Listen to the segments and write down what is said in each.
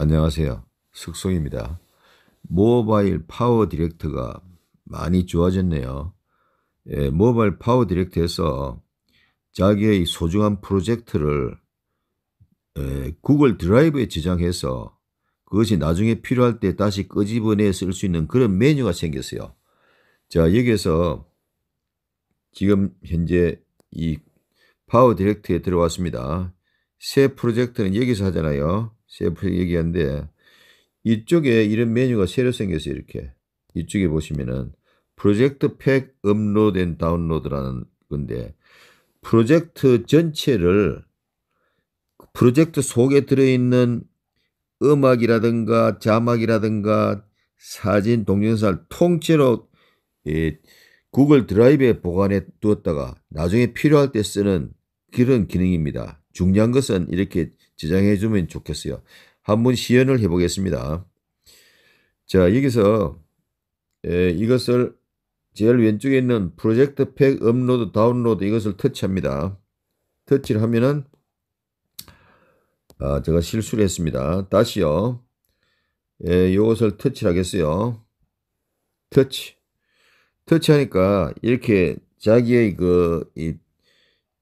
안녕하세요. 숙성입니다. 모바일 파워 디렉트가 많이 좋아졌네요. 예, 모바일 파워 디렉트에서 자기의 소중한 프로젝트를 예, 구글 드라이브에 저장해서 그것이 나중에 필요할 때 다시 끄집어내 쓸 수 있는 그런 메뉴가 생겼어요. 자, 여기에서 지금 현재 이 파워 디렉트에 들어왔습니다. 새 프로젝트는 여기서 하잖아요. 셀프 얘기하는데 이쪽에 이런 메뉴가 새로 생겨서 이렇게 이쪽에 보시면은 프로젝트 팩 업로드 앤 다운로드라는 건데 프로젝트 전체를 프로젝트 속에 들어있는 음악이라든가 자막이라든가 사진, 동영상을 통째로 이 구글 드라이브에 보관해 두었다가 나중에 필요할 때 쓰는 그런 기능입니다. 중요한 것은 이렇게 저장해 주면 좋겠어요. 한번 시연을 해 보겠습니다. 자, 여기서 에, 예, 이것을 제일 왼쪽에 있는 프로젝트 팩 업로드 다운로드 이것을 터치합니다. 터치를 하면은 아, 제가 실수를 했습니다. 다시요. 예, 이것을 터치를 하겠어요. 터치. 터치하니까 이렇게 자기의 그, 이,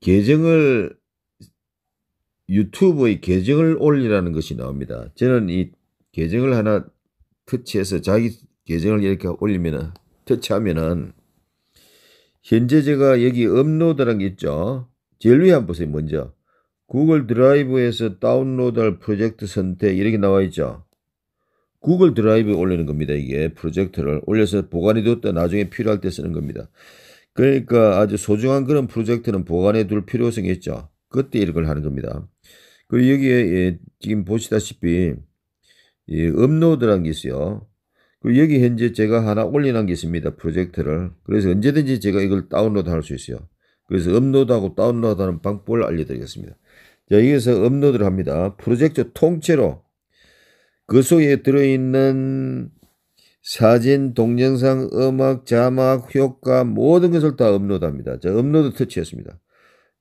계정을 유튜브의 계정을 올리라는 것이 나옵니다. 저는 이 계정을 하나 터치해서 자기 계정을 이렇게 올리면은 터치하면은 현재 제가 여기 업로드라는 게 있죠. 제일 위에 한번 보세요. 먼저 구글 드라이브에서 다운로드할 프로젝트 선택 이렇게 나와 있죠. 구글 드라이브에 올리는 겁니다. 이게 프로젝트를 올려서 보관해 뒀다 나중에 필요할 때 쓰는 겁니다. 그러니까 아주 소중한 그런 프로젝트는 보관해 둘 필요성이 있죠. 그때 이걸 하는 겁니다. 그리고 여기에 예, 지금 보시다시피 예, 업로드라는 게 있어요. 그리고 여기 현재 제가 하나 올려놓은 게 있습니다. 프로젝트를. 그래서 언제든지 제가 이걸 다운로드 할 수 있어요. 그래서 업로드하고 다운로드하는 방법을 알려드리겠습니다. 자, 여기서 업로드를 합니다. 프로젝트 통째로 그 속에 들어있는 사진, 동영상, 음악, 자막, 효과 모든 것을 다 업로드합니다. 자, 업로드 터치했습니다.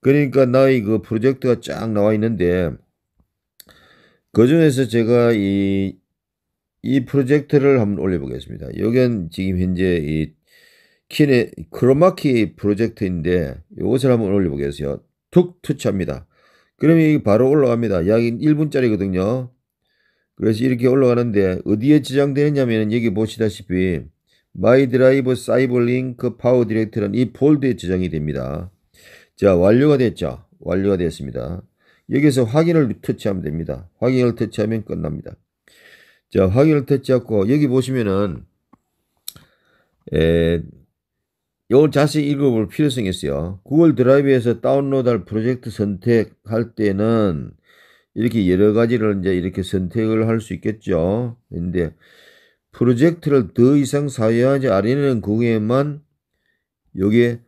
그러니까 나의 그 프로젝트가 쫙 나와 있는데 그 중에서 제가 이, 이 프로젝트를 한번 올려보겠습니다. 여기는 지금 현재 이 키네, 크로마키 프로젝트인데 이것을 한번 올려보겠어요. 툭 투차입니다. 그러면 이게 바로 올라갑니다. 약 1분짜리거든요. 그래서 이렇게 올라가는데 어디에 저장되느냐면 여기 보시다시피 마이 드라이브 사이버 링크 파워 디렉트는이 폴드에 저장이 됩니다. 자, 완료가 됐죠. 완료가 됐습니다. 여기서 확인을 터치하면 됩니다. 확인을 터치하면 끝납니다. 자, 확인을 터치하고 여기 보시면은 에 요걸 자세히 읽어볼 필요성이 있어요. 구글 드라이브에서 다운로드할 프로젝트 선택할 때는 이렇게 여러 가지를 이제 이렇게 선택을 할 수 있겠죠. 근데 프로젝트를 더 이상 사용하지 않으려는 경우에만 요게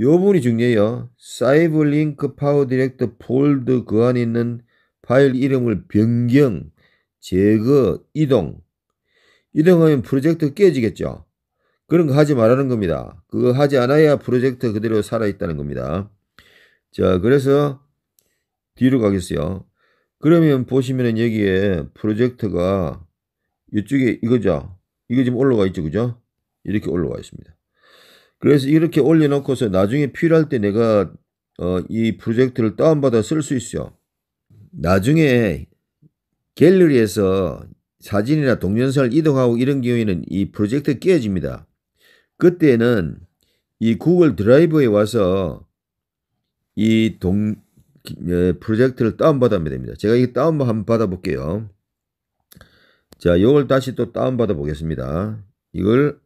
요 부분이 중요해요. 사이버링크 파워 디렉터 폴드 그 안에 있는 파일 이름을 변경, 제거, 이동. 이동하면 프로젝트 깨지겠죠. 그런 거 하지 말라는 겁니다. 그거 하지 않아야 프로젝트 그대로 살아있다는 겁니다. 자, 그래서 뒤로 가겠어요. 그러면 보시면은 여기에 프로젝트가 이쪽에 이거죠. 이거 지금 올라가 있죠. 그죠? 이렇게 올라가 있습니다. 그래서 이렇게 올려놓고서 나중에 필요할 때 내가 어, 이 프로젝트를 다운받아 쓸 수 있어요. 나중에 갤러리에서 사진이나 동영상을 이동하고 이런 경우에는 이 프로젝트 깨집니다. 그때는 이 구글 드라이브에 와서 이 동, 예, 프로젝트를 다운받아면 됩니다. 제가 이 다운 한번 받아볼게요. 자, 이걸 다시 또 다운받아 보겠습니다. 이걸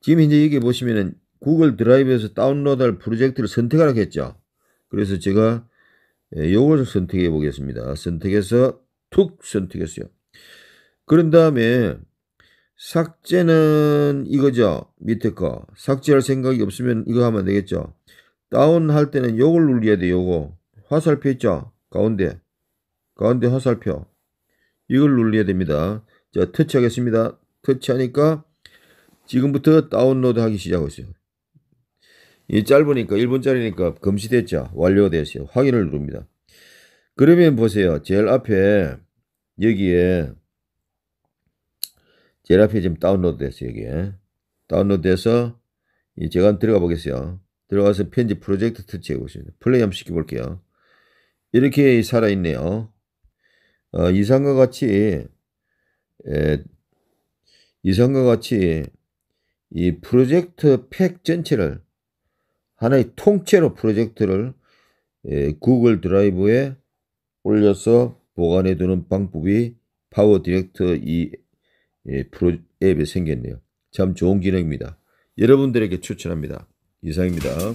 지금 현재 여기 보시면은 구글 드라이브에서 다운로드할 프로젝트를 선택하라고 했죠. 그래서 제가 예, 요걸 선택해 보겠습니다. 선택해서 툭 선택했어요. 그런 다음에 삭제는 이거죠. 밑에 거. 삭제할 생각이 없으면 이거 하면 되겠죠. 다운할 때는 요걸 눌려야 돼요. 요거. 화살표 있죠. 가운데. 가운데 화살표. 이걸 눌려야 됩니다. 자, 터치하겠습니다. 터치하니까 지금부터 다운로드 하기 시작했어요. 이 짧으니까 1분짜리니까 검시됐죠. 완료됐어요. 확인을 누릅니다. 그러면 보세요. 제일 앞에 여기에 제일 앞에 지금 다운로드 됐어요. 여기에 다운로드 돼서 제가 들어가 보겠어요. 들어가서 편집 프로젝트 터치해 보겠습니다. 플레이 한번 시켜볼게요. 이렇게 살아있네요. 어, 이상과 같이 에, 이상과 같이 이 프로젝트 팩 전체를 하나의 통째로 프로젝트를 예, 구글 드라이브에 올려서 보관해 두는 방법이 파워 디렉터 이 예, 프로 앱에 생겼네요. 참 좋은 기능입니다. 여러분들에게 추천합니다. 이상입니다.